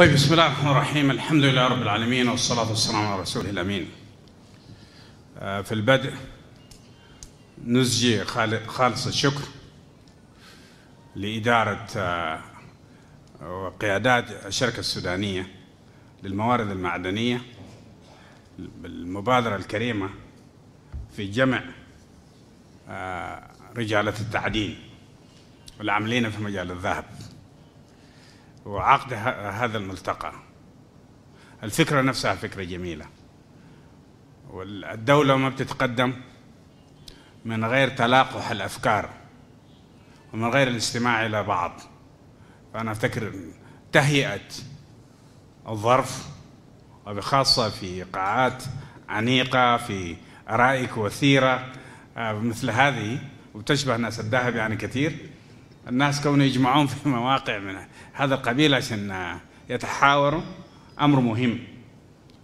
طيب بسم الله الرحمن الرحيم الحمد لله رب العالمين والصلاة والسلام على رسوله الأمين آه، في البدء نزجي خالص الشكر لإدارة آه، وقيادات الشركة السودانية للموارد المعدنية بالمبادرة الكريمة في جمع آه، رجالة التعدين والعاملين في مجال الذهب وعقد هذا الملتقى الفكرة نفسها فكرة جميلة والدولة ما بتتقدم من غير تلاقح الأفكار ومن غير الاستماع إلى بعض فأنا أفتكر تهيئة الظرف وبخاصة في قاعات عنيقة في أرائك وثيرة آه، مثل هذه وتشبه ناس الذهب يعني كثير الناس كونه يجمعون في مواقع من هذا القبيل عشان يتحاوروا امر مهم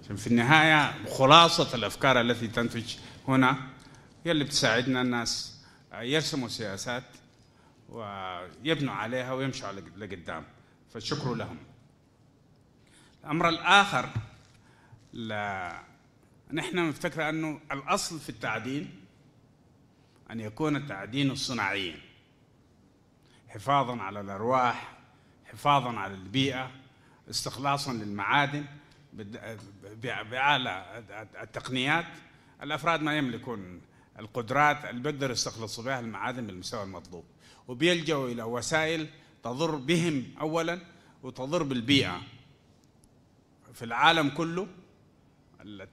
عشان في النهايه خلاصه الافكار التي تنتج هنا هي اللي بتساعدنا الناس يرسموا سياسات ويبنوا عليها ويمشوا لقدام فالشكر لهم الامر الاخر لا نحن نفتكر انه الاصل في التعدين ان يكون التعدين صناعيا حفاظا على الارواح حفاظا على البيئه استخلاصا للمعادن باعلى التقنيات الافراد ما يملكون القدرات اللي بيقدروا يستخلصوا بها المعادن بالمستوى المطلوب وبيلجوا الى وسائل تضر بهم اولا وتضر بالبيئه في العالم كله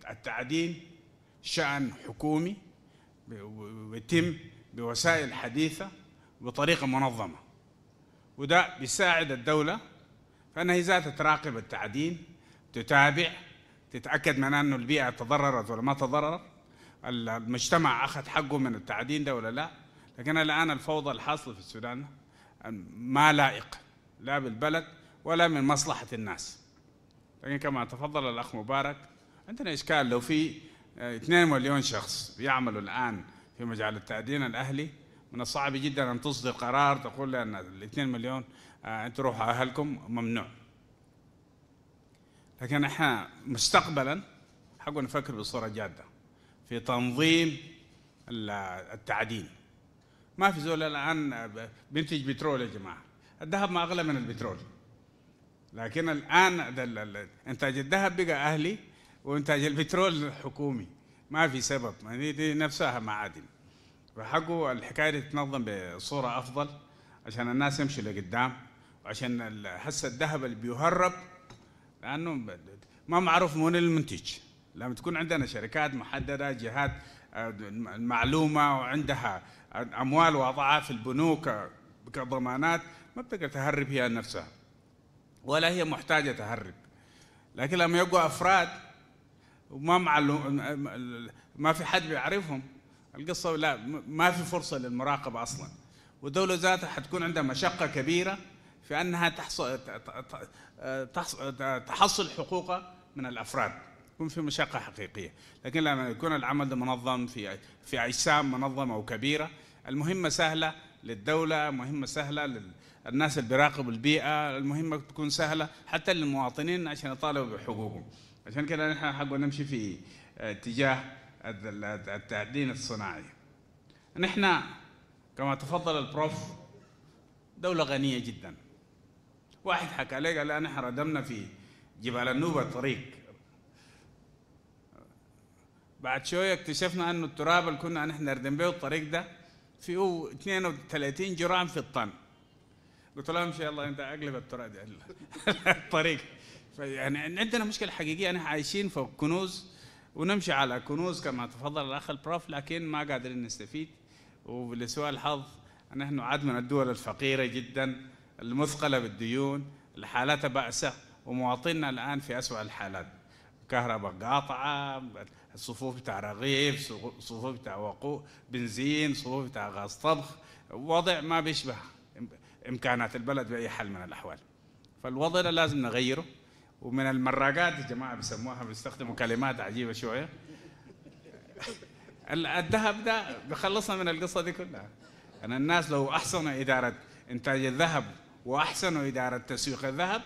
التعدين شأن حكومي ويتم بوسائل حديثه بطريقه منظمه وده بيساعد الدوله فانها إذا تراقب التعدين تتابع تتاكد من انه البيئه تضررت ولا ما تضررت المجتمع اخذ حقه من التعدين ده ولا لا لكن الان الفوضى الحاصله في السودان ما لائق لا بالبلد ولا من مصلحه الناس لكن كما تفضل الاخ مبارك عندنا اشكال لو في 2 آه، مليون شخص بيعملوا الان في مجال التعدين الاهلي من الصعب جدا ان تصدر قرار تقول لان ال 2 مليون آه، انت روح اهلكم ممنوع لكن احنا مستقبلا حقنا نفكر بصوره جاده في تنظيم التعدين ما في زول الان بينتج بترول يا جماعه الذهب ما اغلى من البترول لكن الان انتاج الذهب بقى اهلي وانتاج البترول حكومي ما في سبب يعني دي نفسها معادن فحقه الحكايه دي تتنظم بصوره افضل عشان الناس يمشي لقدام وعشان هسه الذهب اللي بيهرب لانه ما معروف من المنتج لما تكون عندنا شركات محدده جهات المعلومه آه، وعندها اموال وضعها في البنوك آه، كضمانات ما بتقدر تهرب هي نفسها ولا هي محتاجه تهرب لكن لما يبقوا افراد وما معلوم ما في حد بيعرفهم القصة لا ما في فرصة للمراقبة أصلا والدولة ذاتها حتكون عندها مشقة كبيرة في أنها تحصل تحصل حقوقها من الأفراد يكون في مشقة حقيقية لكن لما يكون العمل منظم في في أجسام منظمة وكبيرة المهمة سهلة للدولة مهمة سهلة للناس اللي بيراقبوا البيئة المهمة تكون سهلة حتى للمواطنين عشان يطالبوا بحقوقهم عشان كده نحن حقنا نمشي في اتجاه التعدين الصناعي نحن كما تفضل البروف دولة غنية جدا واحد حكى لي قال نحن ردمنا في جبال النوبة طريق بعد شوية اكتشفنا أنه التراب اللي كنا نحن نردم به الطريق ده فيه 32 جرام في الطن قلت لهم ان شاء الله انت اقلب التراب الطريق فيعني عندنا مشكله حقيقيه نحن عايشين فوق كنوز ونمشي على كنوز كما تفضل الاخ البروف لكن ما قادرين نستفيد ولسوء الحظ نحن عاد من الدول الفقيره جدا المثقله بالديون الحالات بأسة ومواطننا الآن في أسوأ الحالات كهرباء قاطعة الصفوف بتاع رغيف صفوف بتاع وقوع بنزين صفوف بتاع غاز طبخ وضع ما بيشبه إمكانات البلد بأي حال من الأحوال فالوضع لازم نغيره ومن المراقات يا جماعه بيسموها بيستخدموا كلمات عجيبه شويه الذهب ده بخلصنا من القصه دي كلها ان يعني الناس لو احسنوا اداره انتاج الذهب واحسنوا اداره تسويق الذهب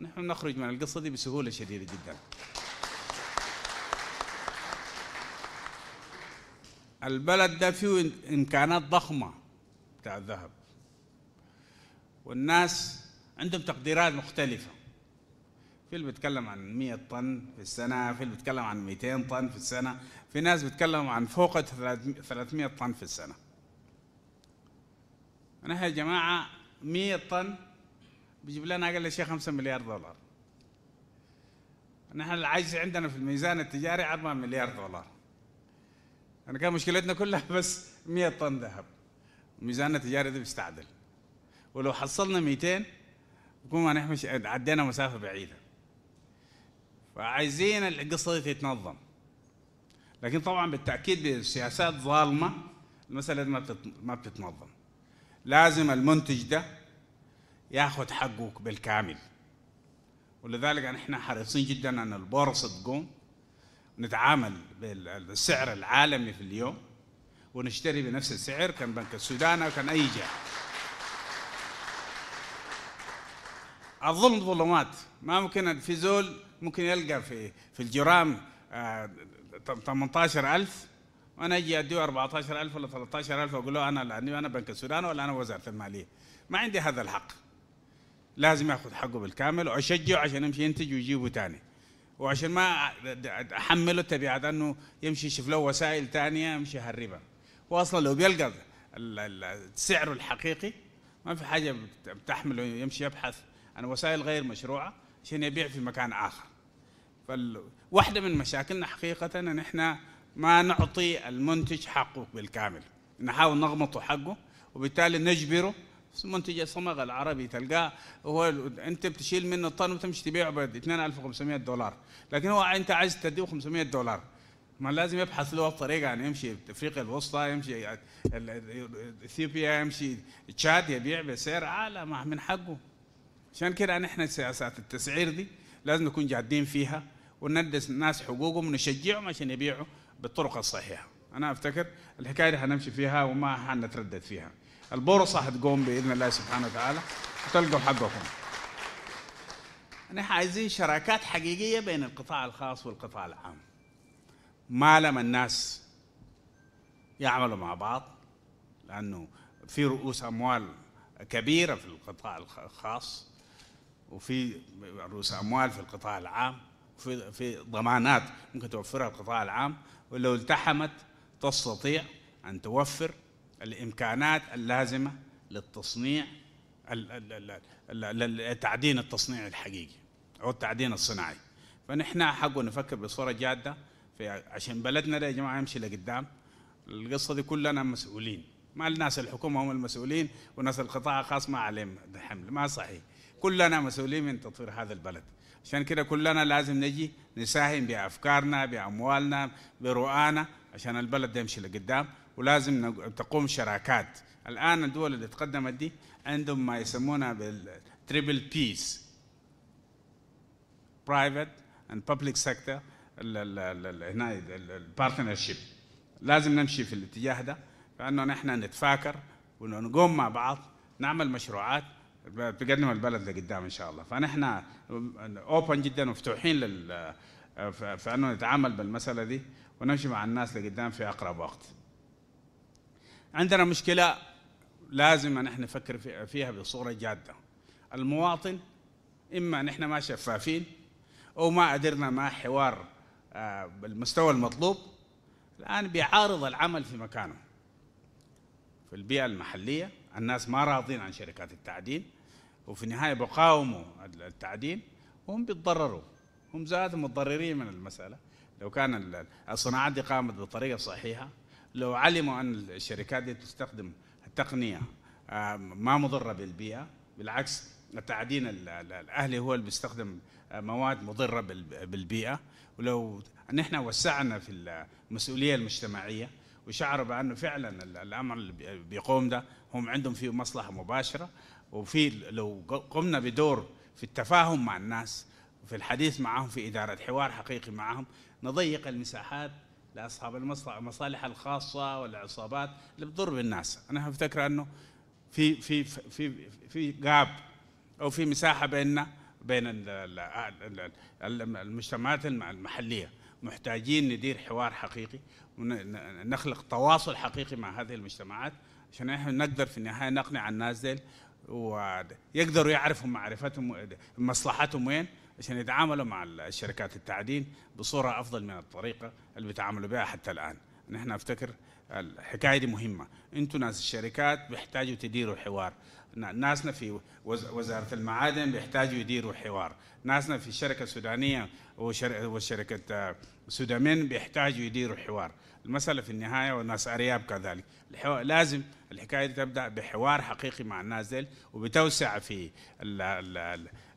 نحن نخرج من القصه دي بسهوله شديده جدا البلد ده فيه امكانات ضخمه بتاع الذهب والناس عندهم تقديرات مختلفه فيلم بيتكلم عن 100 طن في السنة فيلم بيتكلم عن 200 طن في السنة في ناس بيتكلموا عن فوق 300 طن في السنة أنا يا جماعة 100 طن بيجيب لنا أقل شيء 5 مليار دولار نحن العجز عندنا في الميزان التجاري 4 مليار دولار أنا يعني كان مشكلتنا كلها بس 100 طن ذهب ميزاننا التجاري ده بيستعدل ولو حصلنا 200 نكون ما عدينا مسافة بعيدة وعايزين القصه دي تتنظم لكن طبعا بالتاكيد بسياسات ظالمه المساله دي ما بتتنظم لازم المنتج ده ياخذ حقه بالكامل ولذلك يعني احنا حريصين جدا ان البورصه تقوم نتعامل بالسعر العالمي في اليوم ونشتري بنفس السعر كان بنك السودان او كان اي جهه الظلم ظلمات ما ممكن في زول ممكن يلقى في في الجرام 18000 آه، وانا اجي اديه 14000 ولا 13000 واقول له انا لاني انا بنك السودان ولا انا وزاره الماليه ما عندي هذا الحق لازم ياخذ حقه بالكامل واشجعه عشان يمشي ينتج ويجيبه ثاني وعشان ما احمله تبعات انه يمشي يشوف له وسائل ثانيه يمشي هالربا هو اصلا لو بيلقى السعر الحقيقي ما في حاجه بتحمله يمشي يبحث عن وسائل غير مشروعه عشان يبيع في مكان اخر فواحدة من مشاكلنا حقيقة أن إحنا ما نعطي المنتج حقه بالكامل نحاول نغمطه حقه وبالتالي نجبره منتج الصمغ العربي تلقاه هو انت بتشيل منه الطن وتمشي تبيعه ب 2500 دولار لكن هو انت عايز تديه 500 دولار ما لازم يبحث له طريقه يعني يمشي افريقيا الوسطى يمشي اثيوبيا يمشي تشاد يبيع بسعر اعلى من حقه عشان كده نحن سياسات التسعير دي لازم نكون جادين فيها وندس الناس حقوقهم ونشجعهم عشان يبيعوا بالطرق الصحيحه انا افتكر الحكايه اللي هنمشي فيها وما حنتردد فيها البورصه هتقوم باذن الله سبحانه وتعالى وتلقوا حقكم نحن يعني عايزين شراكات حقيقيه بين القطاع الخاص والقطاع العام ما لما الناس يعملوا مع بعض لانه في رؤوس اموال كبيره في القطاع الخاص وفي رؤوس اموال في القطاع العام في في ضمانات ممكن توفرها القطاع العام ولو التحمت تستطيع ان توفر الامكانات اللازمه للتصنيع التعدين التصنيع الحقيقي او التعدين الصناعي فنحن حق نفكر بصوره جاده في عشان بلدنا ده يا جماعه يمشي لقدام القصه دي كلنا مسؤولين ما الناس الحكومه هم المسؤولين وناس القطاع الخاص ما عليهم الحمل ما صحيح كلنا مسؤولين من تطوير هذا البلد عشان كده كلنا لازم نجي نساهم بأفكارنا بأموالنا برؤانا عشان البلد ده يمشي لقدام ولازم تقوم شراكات الآن الدول اللي تقدمت دي عندهم ما يسمونها بالتريبل بيس برايفت اند بابليك سيكتور هنا البارتنرشيب لازم نمشي في الاتجاه ده لانه نحن نتفاكر ونقوم مع بعض نعمل مشروعات بتقدم البلد لقدام ان شاء الله فنحن اوبن جدا مفتوحين لل فانه نتعامل بالمساله دي ونمشي مع الناس لقدام في اقرب وقت. عندنا مشكله لازم نحن نفكر فيها بصوره جاده. المواطن اما نحن ما شفافين او ما قدرنا مع حوار آه، بالمستوى المطلوب الان بيعارض العمل في مكانه. في البيئه المحليه الناس ما راضين عن شركات التعدين وفي النهايه بقاوموا التعدين هم بيتضرروا هم ذاتهم متضررين من المساله لو كان الصناعات دي قامت بطريقه صحيحه لو علموا ان الشركات دي تستخدم التقنيه آه، ما مضره بالبيئه بالعكس التعدين الاهلي هو اللي بيستخدم آه، مواد مضره بالبيئه ولو نحن وسعنا في المسؤوليه المجتمعيه وشعروا بانه فعلا الامر اللي بيقوم ده هم عندهم فيه مصلحه مباشره وفي لو قمنا بدور في التفاهم مع الناس وفي الحديث معهم في إدارة حوار حقيقي معهم نضيق المساحات لأصحاب المصالح الخاصة والعصابات اللي بتضر بالناس أنا أفتكر أنه في في في في جاب أو في مساحة بيننا بين المجتمعات المحلية محتاجين ندير حوار حقيقي ونخلق تواصل حقيقي مع هذه المجتمعات عشان احنا نقدر في النهايه نقنع الناس ديل ويقدروا يعرفوا معرفتهم مصلحتهم وين عشان يتعاملوا مع الشركات التعدين بصوره افضل من الطريقه اللي بيتعاملوا بها حتى الان. نحن افتكر الحكايه دي مهمه انتوا ناس الشركات بيحتاجوا تديروا حوار ناسنا في وزاره المعادن بيحتاجوا يديروا حوار ناسنا في الشركه السودانيه وشركه آه، سودامين بيحتاجوا يديروا حوار المساله في النهايه والناس ارياب كذلك الحوار لازم الحكايه دي تبدا بحوار حقيقي مع الناس ديل وبتوسع في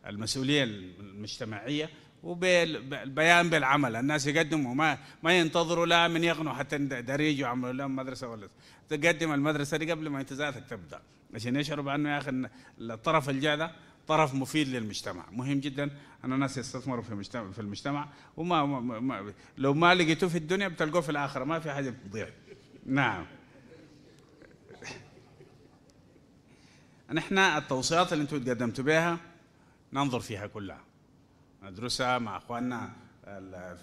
المسؤوليه المجتمعيه وبالبيان بالعمل الناس يقدموا ما ما ينتظروا لا من يغنوا حتى دريج يعملوا لهم مدرسه ولا تقدم المدرسه دي قبل ما انتزاعاتك تبدا عشان يشعروا بانه يا اخي الطرف الجاده ده طرف مفيد للمجتمع مهم جدا ان الناس يستثمروا في المجتمع في المجتمع وما ما ما لو ما لقيتوه في الدنيا بتلقوه في الاخره ما في حاجه بتضيع نعم نحن التوصيات اللي انتم تقدمتوا بها ننظر فيها كلها ندرسها مع اخواننا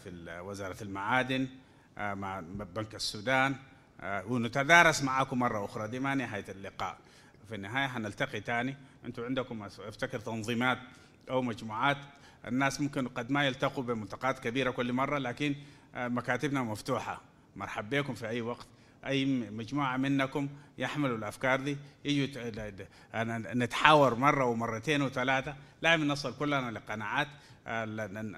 في وزاره المعادن آه، مع بنك السودان آه، ونتدارس معاكم مره اخرى دي ما نهايه اللقاء في النهايه حنلتقي تاني انتم عندكم افتكر تنظيمات او مجموعات الناس ممكن قد ما يلتقوا بملتقات كبيره كل مره لكن آه، مكاتبنا مفتوحه مرحب بكم في اي وقت اي مجموعه منكم يحملوا الافكار دي يجوا نتحاور مره ومرتين وثلاثه لازم نصل كلنا لقناعات آه،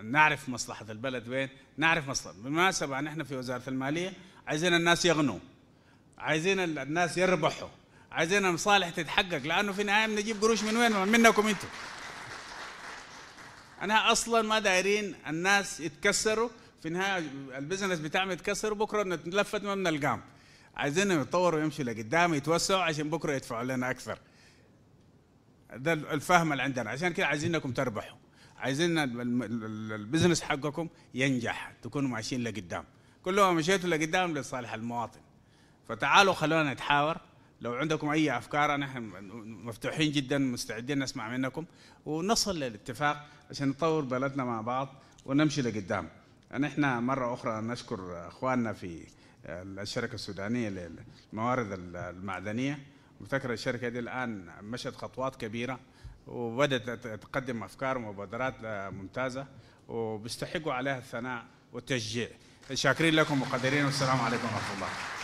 نعرف مصلحه البلد وين نعرف مصلحه بالمناسبه نحن في وزاره الماليه عايزين الناس يغنوا عايزين الناس يربحوا عايزين المصالح تتحقق لانه في النهايه بنجيب قروش من وين منكم انتم انا اصلا ما دايرين الناس يتكسروا في النهايه البزنس بتاعهم يتكسر بكره نتلفت ما بنلقاهم عايزينهم يتطوروا ويمشوا لقدام يتوسعوا عشان بكره يدفعوا لنا اكثر ده الفهم اللي عندنا عشان كده عايزينكم تربحوا عايزين البزنس حقكم ينجح تكونوا ماشيين لقدام كلهم مشيتوا لقدام لصالح المواطن فتعالوا خلونا نتحاور لو عندكم اي افكار نحن مفتوحين جدا مستعدين نسمع منكم ونصل للاتفاق عشان نطور بلدنا مع بعض ونمشي لقدام نحن مره اخرى نشكر اخواننا في الشركه السودانيه للموارد المعدنيه مفتكر الشركه دي الان مشت خطوات كبيره وبدات تقدم افكار ومبادرات ممتازه وبيستحقوا عليها الثناء والتشجيع شاكرين لكم وقدرين والسلام عليكم ورحمه الله